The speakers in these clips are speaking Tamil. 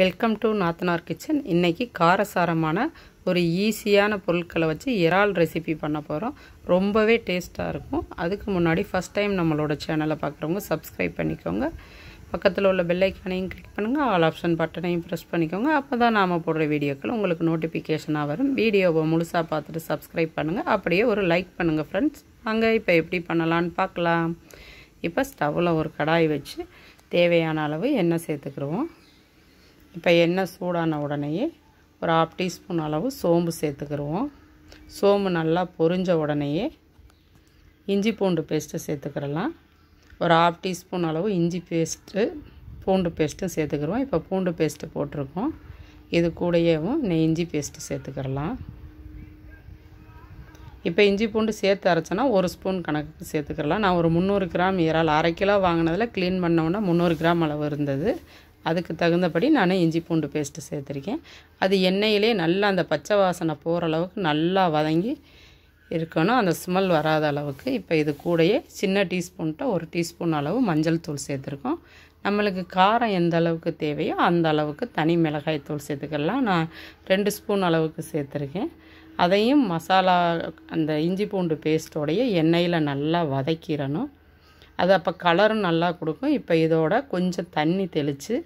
வெல்கம் டு நாத்தனார் கிச்சன் இன்றைக்கி காரசாரமான ஒரு ஈஸியான பொருட்களை வச்சு இறால் ரெசிபி பண்ண போகிறோம் ரொம்பவே டேஸ்ட்டாக இருக்கும் அதுக்கு முன்னாடி ஃபஸ்ட் டைம் நம்மளோட சேனலை பார்க்குறவங்க சப்ஸ்கிரைப் பண்ணிக்கோங்க பக்கத்தில் உள்ள பெல்லைக்கானையும் கிளிக் பண்ணுங்கள் ஆல் ஆப்ஷன் பட்டனையும் ப்ரெஸ் பண்ணிக்கோங்க அப்போ தான் நாம் போடுற வீடியோக்கள் உங்களுக்கு நோட்டிஃபிகேஷனாக வரும் வீடியோவை முழுசாக பார்த்துட்டு சப்ஸ்கிரைப் பண்ணுங்கள் அப்படியே ஒரு லைக் பண்ணுங்கள் ஃப்ரெண்ட்ஸ் அங்கே இப்போ எப்படி பண்ணலான்னு பார்க்கலாம் இப்போ ஸ்டவ்வில் ஒரு கடாய் வச்சு தேவையான அளவு எண்ணெய் சேர்த்துக்கிடுவோம் இப்போ எண்ணெய் சூடான உடனேயே ஒரு ஆஃப் டீஸ்பூன் அளவு சோம்பு சேர்த்துக்கிடுவோம் சோம்பு நல்லா பொரிஞ்ச உடனேயே இஞ்சி பூண்டு பேஸ்ட்டு சேர்த்துக்கிறலாம் ஒரு ஆஃப் டீஸ்பூன் அளவு இஞ்சி பேஸ்ட்டு பூண்டு பேஸ்ட்டும் சேர்த்துக்கிறோம் இப்போ பூண்டு பேஸ்ட்டு போட்டிருக்கோம் இது கூடயேவும் இஞ்சி பேஸ்ட்டு சேர்த்துக்கிறலாம் இப்போ இஞ்சி பூண்டு சேர்த்து அரைச்சோன்னா ஒரு ஸ்பூன் கணக்குக்கு சேர்த்துக்கிறலாம் நான் ஒரு முந்நூறு கிராம் இறால் அரை கிலோ வாங்கினதில் க்ளீன் பண்ணோன்னா முந்நூறு கிராம் அளவு இருந்தது அதுக்கு தகுந்தபடி நான் இஞ்சி பூண்டு பேஸ்ட்டு சேர்த்துருக்கேன் அது எண்ணெயிலே நல்லா அந்த பச்சை வாசனை போகிற அளவுக்கு நல்லா வதங்கி இருக்கணும் அந்த ஸ்மெல் வராத அளவுக்கு இப்போ இது கூடயே சின்ன டீஸ்பூன்ட்டு ஒரு டீஸ்பூன் அளவு மஞ்சள் தூள் சேர்த்துருக்கோம் நம்மளுக்கு காரம் எந்த அளவுக்கு தேவையோ அந்த அளவுக்கு தனி மிளகாய் தூள் சேர்த்துக்கலாம் நான் ரெண்டு ஸ்பூன் அளவுக்கு சேர்த்துருக்கேன் அதையும் மசாலா அந்த இஞ்சி பூண்டு பேஸ்ட்டோடைய எண்ணெயில் நல்லா வதக்கிடணும் அது அப்போ கலரும் நல்லா கொடுக்கும் இப்போ இதோட கொஞ்சம் தண்ணி தெளித்து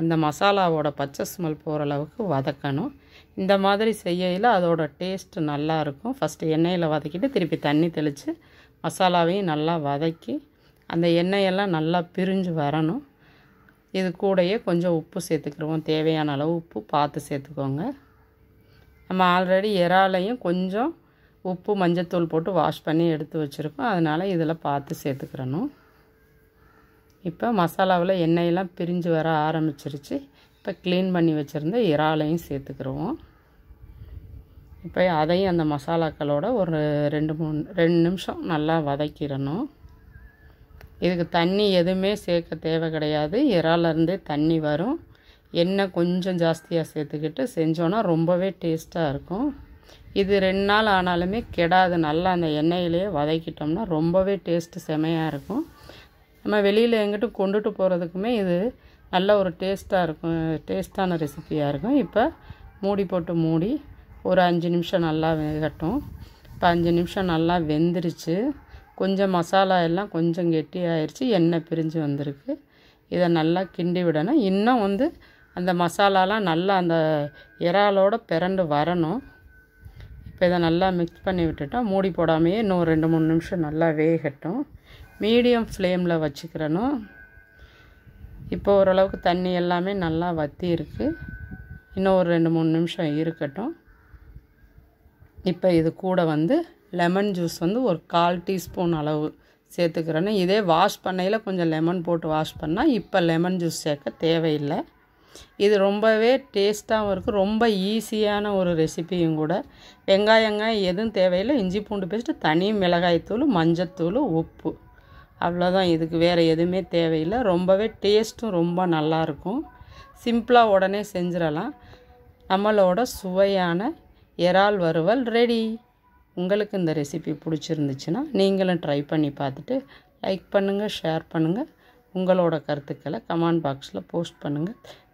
அந்த மசாலாவோட பச்சை ஸ்மெல் போகிற அளவுக்கு வதக்கணும் இந்த மாதிரி செய்யையில் அதோட டேஸ்ட்டு நல்லாயிருக்கும் ஃபஸ்ட்டு எண்ணெயில் வதக்கிட்டு திருப்பி தண்ணி தெளித்து மசாலாவையும் நல்லா வதக்கி அந்த எண்ணெயெல்லாம் நல்லா பிரிஞ்சு வரணும் இது கூடயே கொஞ்சம் உப்பு சேர்த்துக்கிடுவோம் தேவையான அளவு உப்பு பார்த்து சேர்த்துக்கோங்க நம்ம ஆல்ரெடி இறாலையும் கொஞ்சம் உப்பு மஞ்சத்தூள் போட்டு வாஷ் பண்ணி எடுத்து வச்சுருக்கோம் அதனால் இதில் பார்த்து சேர்த்துக்கிறணும் இப்போ மசாலாவில் எண்ணெயெல்லாம் பிரிஞ்சு வர ஆரம்பிச்சிருச்சு இப்போ க்ளீன் பண்ணி வச்சுருந்த இறாலையும் சேர்த்துக்கிறோம் இப்போ அதையும் அந்த மசாலாக்களோட ஒரு ரெண்டு மூணு ரெண்டு நிமிஷம் நல்லா வதக்கிடணும் இதுக்கு தண்ணி எதுவுமே சேர்க்க தேவை கிடையாது இறாலேருந்தே தண்ணி வரும் எண்ணெய் கொஞ்சம் ஜாஸ்தியாக சேர்த்துக்கிட்டு செஞ்சோன்னா ரொம்பவே டேஸ்ட்டாக இருக்கும் இது ரெண்டு நாள் ஆனாலுமே கெடாது நல்லா அந்த எண்ணெயிலேயே வதக்கிட்டோம்னா ரொம்பவே டேஸ்ட்டு செமையாக இருக்கும் நம்ம வெளியில் எங்கிட்ட கொண்டுட்டு போகிறதுக்குமே இது நல்ல ஒரு டேஸ்ட்டாக இருக்கும் டேஸ்ட்டான ரெசிப்பியாக இருக்கும் இப்போ மூடி போட்டு மூடி ஒரு அஞ்சு நிமிஷம் நல்லா வேகட்டும் இப்போ அஞ்சு நிமிஷம் நல்லா வெந்துருச்சு கொஞ்சம் மசாலா எல்லாம் கொஞ்சம் கெட்டியாயிருச்சு எண்ணெய் பிரிஞ்சு வந்திருக்கு இதை நல்லா கிண்டி விடணும் இன்னும் வந்து அந்த மசாலாலாம் நல்லா அந்த இறாலோடு பிறண்டு வரணும் இப்போ இதை நல்லா மிக்ஸ் பண்ணி விட்டுட்டோம் மூடி போடாமையே இன்னும் ரெண்டு மூணு நிமிஷம் நல்லா வேகட்டும் மீடியம் ஃப்ளேமில் வச்சுக்கிறனும் இப்போ ஓரளவுக்கு தண்ணி எல்லாமே நல்லா வத்தி இருக்குது இன்னும் ஒரு ரெண்டு மூணு நிமிஷம் இருக்கட்டும் இப்போ இது கூட வந்து லெமன் ஜூஸ் வந்து ஒரு கால் டீஸ்பூன் அளவு சேர்த்துக்கிறேன்னு இதே வாஷ் பண்ணையில் கொஞ்சம் லெமன் போட்டு வாஷ் பண்ணால் இப்போ லெமன் ஜூஸ் சேர்க்க தேவையில்லை இது ரொம்பவே டேஸ்ட்டாகவும் இருக்குது ரொம்ப ஈஸியான ஒரு ரெசிபியும் கூட வெங்காயங்காய் எதுவும் தேவையில்லை இஞ்சி பூண்டு பேஸ்ட்டு தனி மிளகாய்த்தூள் மஞ்சத்தூள் உப்பு அவ்வளோதான் இதுக்கு வேறு எதுவுமே தேவையில்லை ரொம்பவே டேஸ்ட்டும் ரொம்ப நல்லாயிருக்கும் சிம்பிளாக உடனே செஞ்சிடலாம் நம்மளோட சுவையான இறால் வறுவல் ரெடி உங்களுக்கு இந்த ரெசிபி பிடிச்சிருந்துச்சுன்னா நீங்களும் ட்ரை பண்ணி பார்த்துட்டு லைக் பண்ணுங்கள் ஷேர் பண்ணுங்கள் உங்களோட கருத்துக்களை கமெண்ட் பாக்ஸில் போஸ்ட் பண்ணுங்கள்